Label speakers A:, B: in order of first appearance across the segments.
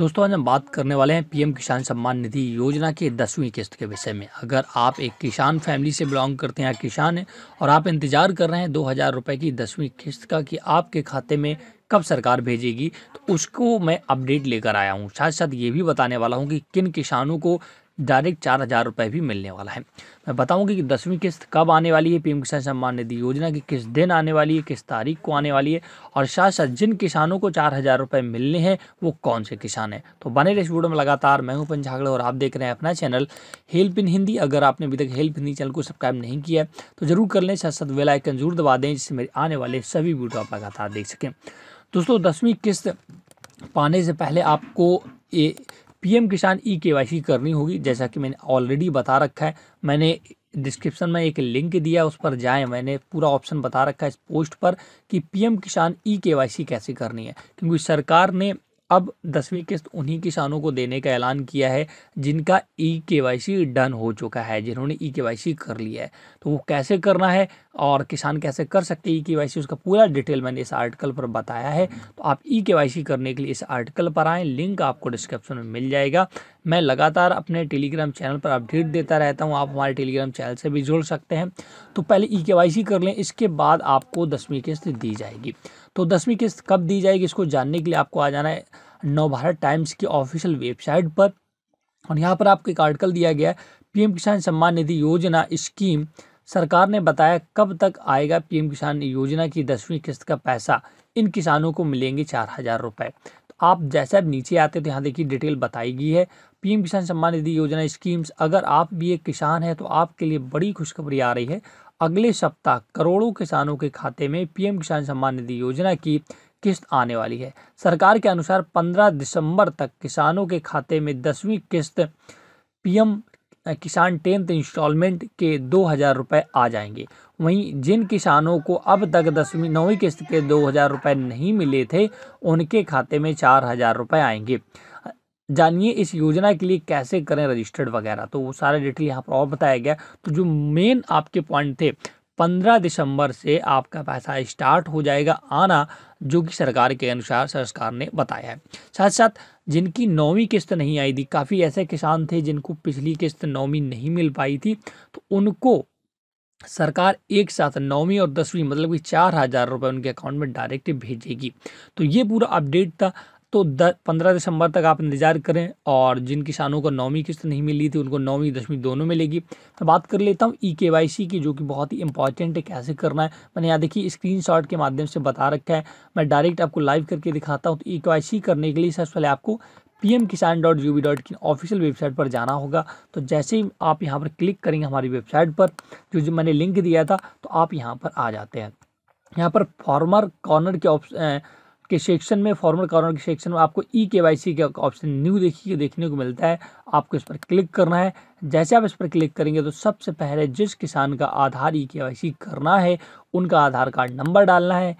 A: दोस्तों आज हम बात करने वाले हैं पीएम किसान सम्मान निधि योजना के दसवीं किस्त के विषय में अगर आप एक किसान फैमिली से बिलोंग करते हैं या किसान हैं और आप इंतजार कर रहे हैं दो हज़ार रुपये की दसवीं किस्त का कि आपके खाते में कब सरकार भेजेगी तो उसको मैं अपडेट लेकर आया हूँ साथ साथ ये भी बताने वाला हूँ कि किन किसानों को डायरेक्ट चार हज़ार रुपये भी मिलने वाला है मैं बताऊंगी कि दसवीं किस्त कब आने वाली है पीएम किसान सम्मान निधि योजना की किस दिन आने वाली है किस तारीख को आने वाली है और साथ साथ जिन किसानों को चार हज़ार रुपये मिलने हैं वो कौन से किसान हैं तो बने रहे इस वीडियो में लगातार मैं हूं पंचागढ़ और आप देख रहे हैं अपना चैनल हेल्प इन हिंदी अगर आपने अभी तक हेल्प हिंदी चैनल को सब्सक्राइब नहीं किया तो जरूर कर लें साथ साथ वेलाइकन जरूर दबा दें जिससे मेरे आने वाले सभी वीडियो आप लगातार देख सकें दोस्तों दसवीं किस्त पाने से पहले आपको ये पीएम किसान ई के करनी होगी जैसा कि मैंने ऑलरेडी बता रखा है मैंने डिस्क्रिप्शन में एक लिंक दिया उस पर जाएं मैंने पूरा ऑप्शन बता रखा है इस पोस्ट पर कि पीएम किसान ई के कैसे करनी है क्योंकि सरकार ने अब दसवीं किस्त उन्हीं किसानों को देने का ऐलान किया है जिनका ई के डन हो चुका है जिन्होंने ई के कर लिया है तो वो कैसे करना है और किसान कैसे कर सकते हैं ई के उसका पूरा डिटेल मैंने इस आर्टिकल पर बताया है तो आप ई के करने के लिए इस आर्टिकल पर आएँ लिंक आपको डिस्क्रिप्शन में मिल जाएगा मैं लगातार अपने टेलीग्राम चैनल पर अपडेट देता रहता हूँ आप हमारे टेलीग्राम चैनल से भी जुड़ सकते हैं तो पहले ई के कर लें इसके बाद आपको दसवीं किस्त दी जाएगी तो दसवीं किस्त कब दी जाएगी इसको जानने के लिए आपको आ जाना है नव भारत टाइम्स की ऑफिशियल वेबसाइट पर और यहाँ पर आपको एक आर्टिकल दिया गया है पीएम किसान सम्मान निधि योजना स्कीम सरकार ने बताया कब तक आएगा पीएम किसान योजना की दसवीं किस्त का पैसा इन किसानों को मिलेंगे चार हज़ार रुपये तो आप जैसे अब नीचे आते तो यहाँ देखिए डिटेल बताई गई है पीएम किसान सम्मान निधि योजना स्कीम्स अगर आप भी एक किसान हैं तो आपके लिए बड़ी खुशखबरी आ रही है अगले सप्ताह करोड़ों किसानों के खाते में पीएम किसान सम्मान निधि योजना की किस्त आने वाली है सरकार के अनुसार 15 दिसंबर तक किसानों के खाते में दसवीं किस्त पीएम किसान टेंथ इंस्टॉलमेंट के दो हज़ार रुपये आ जाएंगे वहीं जिन किसानों को अब तक दसवीं नौवीं किस्त के दो हज़ार रुपये नहीं मिले थे उनके खाते में चार हज़ार रुपये आएंगे जानिए इस योजना के लिए कैसे करें रजिस्टर्ड वगैरह तो वो सारा डिटेल यहाँ पर और बताया गया तो जो मेन आपके पॉइंट थे पंद्रह दिसंबर से आपका पैसा स्टार्ट हो जाएगा आना जो कि सरकार के अनुसार सरकार ने बताया है साथ साथ जिनकी नौवीं किस्त नहीं आई थी काफ़ी ऐसे किसान थे जिनको पिछली किस्त नौवीं नहीं मिल पाई थी तो उनको सरकार एक साथ नौवीं और दसवीं मतलब कि चार हज़ार रुपये उनके अकाउंट में डायरेक्ट भेजेगी तो ये पूरा अपडेट था तो पंद्रह दिसंबर तक आप इंतजार करें और जिन किसानों को नौवीं किस्त नहीं मिली थी उनको नौवीं दसवीं दोनों मिलेगी मैं बात कर लेता हूँ ई के वाई सी की जो कि बहुत ही इंपॉर्टेंट है कैसे करना है मैंने यहाँ देखिए स्क्रीन के माध्यम से बता रखा है मैं डायरेक्ट आपको लाइव करके दिखाता हूँ तो ई के वाई सी करने के लिए सबसे पहले आपको P M Kisan dot G dot की ऑफिशियल वेबसाइट पर जाना होगा तो जैसे ही आप यहाँ पर क्लिक करेंगे हमारी वेबसाइट पर जो जो मैंने लिंक दिया था तो आप यहाँ पर आ जाते हैं यहाँ पर फॉर्मर कॉर्नर के ऑप्शन के सेक्शन में फॉर्मल कार्नर के सेक्शन में आपको ई e के वाई सी का ऑप्शन न्यू देखिए देखने को मिलता है आपको इस पर क्लिक करना है जैसे आप इस पर क्लिक करेंगे तो सबसे पहले जिस किसान का आधार ई के वाई सी करना है उनका आधार कार्ड नंबर डालना है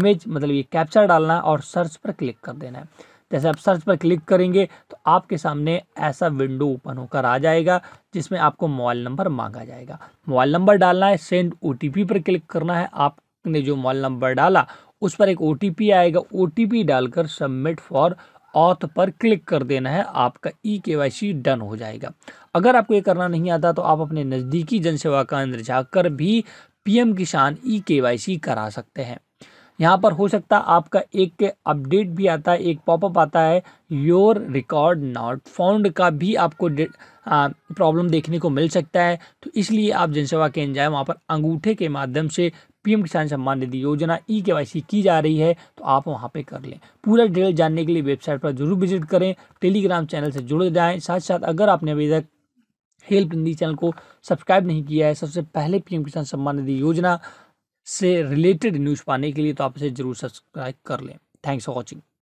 A: इमेज मतलब ये कैप्चर डालना है और सर्च पर क्लिक कर देना है जैसे आप सर्च पर क्लिक करेंगे तो आपके सामने ऐसा विंडो ओपन होकर आ जाएगा जिसमें आपको मोबाइल नंबर मांगा जाएगा मोबाइल नंबर डालना है सेंड ओ पर क्लिक करना है आपने जो मोबाइल नंबर डाला उस पर एक ओ आएगा ओ डालकर सबमिट फॉर ऑथ पर क्लिक कर देना है आपका ई के डन हो जाएगा अगर आपको ये करना नहीं आता तो आप अपने नज़दीकी जनसेवा केंद्र जाकर भी पीएम किसान ई e के करा सकते हैं यहाँ पर हो सकता है आपका एक अपडेट भी आता है एक पॉपअप आता है योर रिकॉर्ड नॉट फाउंड का भी आपको प्रॉब्लम देखने को मिल सकता है तो इसलिए आप जनसेवा केंद्र जाए वहाँ पर अंगूठे के माध्यम से पीएम किसान सम्मान निधि योजना ई के की जा रही है तो आप वहाँ पर कर लें पूरा डिटेल जानने के लिए वेबसाइट पर जरूर विजिट करें टेलीग्राम चैनल से जुड़ जाएँ साथ साथ अगर आपने अभी तक हेल्प हिंदी चैनल को सब्सक्राइब नहीं किया है सबसे पहले पीएम किसान सम्मान निधि योजना से रिलेटेड न्यूज़ पाने के लिए तो आप इसे जरूर सब्सक्राइब कर लें थैंक्स फॉर वॉचिंग